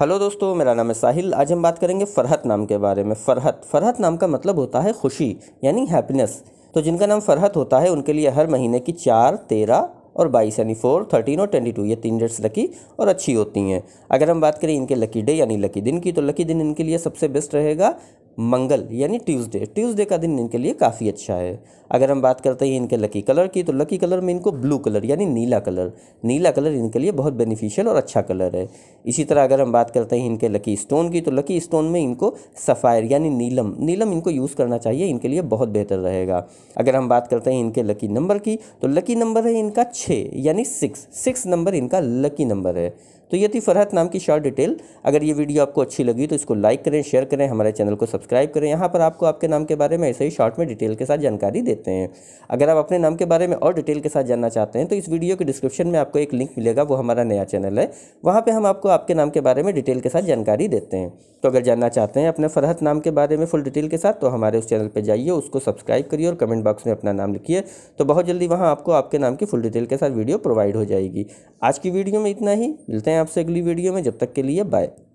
hello दोस्तों मेरा नाम है साहिल आज हम बात करेंगे फ़रहत नाम के बारे में फ़रहत फ़रहत नाम का मतलब होता है खुशी यानी हैप्पीनेस तो जिनका नाम फ़रहत होता है उनके लिए हर महीने की चार तेरह और बाईस यानी फोर थर्टीन और ट्वेंटी टू ये तीन डेट्स लकी और अच्छी होती हैं अगर हम बात करें इनके लकी डे यानी लकी दिन की तो लकी दिन इनके लिए सबसे बेस्ट रहेगा मंगल यानी ट्यूसडे ट्यूसडे का दिन इनके लिए काफ़ी अच्छा है अगर हम बात करते हैं इनके लकी कलर की तो लकी कलर में इनको ब्लू कलर यानी नीला कलर नीला कलर इनके लिए बहुत बेनिफिशियल और अच्छा कलर है इसी तरह अगर हम बात करते हैं इनके लकी स्टोन की तो लकी स्टोन में इनको सफ़ायर यानी नीलम नीलम इनको यूज़ करना चाहिए इनके लिए बहुत बेहतर रहेगा अगर हम बात करते हैं इनके लकी नंबर की तो लकी नंबर है इनका छः यानी सिक्स सिक्स नंबर इनका लकी नंबर है तो ये थी फरहत नाम की शॉर्ट डिटेल अगर ये वीडियो आपको अच्छी लगी तो इसको लाइक करें शेयर करें हमारे चैनल को सब्सक्राइब सब्सक्राइब करें यहाँ पर आपको आपके नाम के बारे में ऐसे ही शॉर्ट में डिटेल के साथ जानकारी देते हैं अगर आप अपने नाम के बारे में और डिटेल के साथ जानना चाहते हैं तो इस वीडियो के डिस्क्रिप्शन में आपको एक लिंक मिलेगा वो हमारा नया चैनल है वहाँ पर हम आपको आपके नाम के बारे में डिटेल के साथ जानकारी देते हैं तो अगर जानना चाहते हैं अपने फरहत नाम के बारे में फुल डिटेल के साथ तो हमारे उस चैनल पर जाइए उसको सब्सक्राइब करिए और कमेंट बॉक्स में अपना नाम लिखिए तो बहुत जल्दी वहाँ आपको आपके नाम की फुल डिटेल के साथ वीडियो प्रोवाइड हो जाएगी आज की वीडियो में इतना ही मिलते हैं आपसे अगली वीडियो में जब तक के लिए बाय